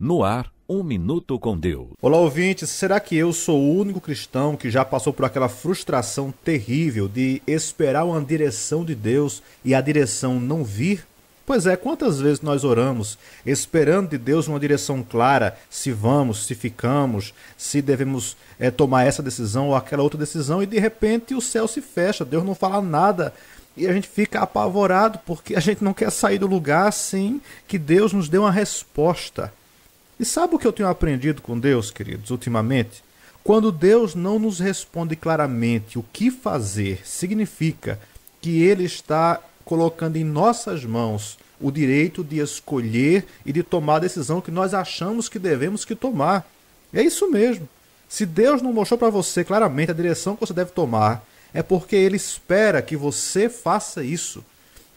No ar, um minuto com Deus. Olá, ouvintes. Será que eu sou o único cristão que já passou por aquela frustração terrível de esperar uma direção de Deus e a direção não vir? Pois é, quantas vezes nós oramos esperando de Deus uma direção clara se vamos, se ficamos, se devemos é, tomar essa decisão ou aquela outra decisão e de repente o céu se fecha, Deus não fala nada e a gente fica apavorado porque a gente não quer sair do lugar sem que Deus nos dê uma resposta. E sabe o que eu tenho aprendido com Deus, queridos, ultimamente? Quando Deus não nos responde claramente o que fazer, significa que Ele está colocando em nossas mãos o direito de escolher e de tomar a decisão que nós achamos que devemos que tomar. é isso mesmo. Se Deus não mostrou para você claramente a direção que você deve tomar, é porque Ele espera que você faça isso.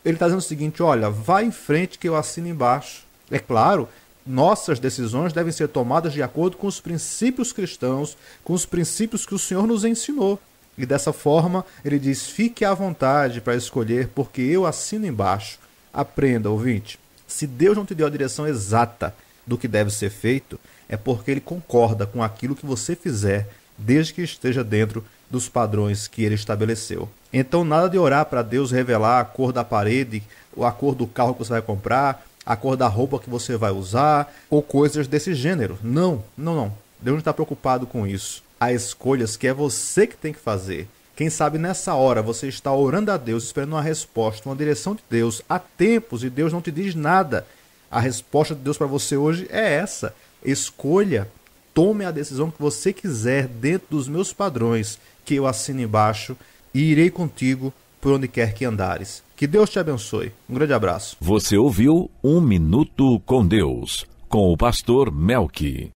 Ele está dizendo o seguinte: olha, vá em frente que eu assino embaixo. É claro nossas decisões devem ser tomadas de acordo com os princípios cristãos, com os princípios que o Senhor nos ensinou. E dessa forma, ele diz: fique à vontade para escolher, porque eu assino embaixo. Aprenda, ouvinte. Se Deus não te deu a direção exata do que deve ser feito, é porque ele concorda com aquilo que você fizer, desde que esteja dentro dos padrões que ele estabeleceu. Então, nada de orar para Deus revelar a cor da parede, ou a cor do carro que você vai comprar, a cor da roupa que você vai usar ou coisas desse gênero. Não, não, não. Deus não está preocupado com isso. Há escolhas que é você que tem que fazer. Quem sabe nessa hora você está orando a Deus, esperando uma resposta, uma direção de Deus há tempos e Deus não te diz nada. A resposta de Deus para você hoje é essa: escolha, tome a decisão que você quiser dentro dos meus padrões que eu assino embaixo e irei contigo por onde quer que andares. Que Deus te abençoe. Um grande abraço. Você ouviu Um Minuto com Deus, com o pastor Melqui.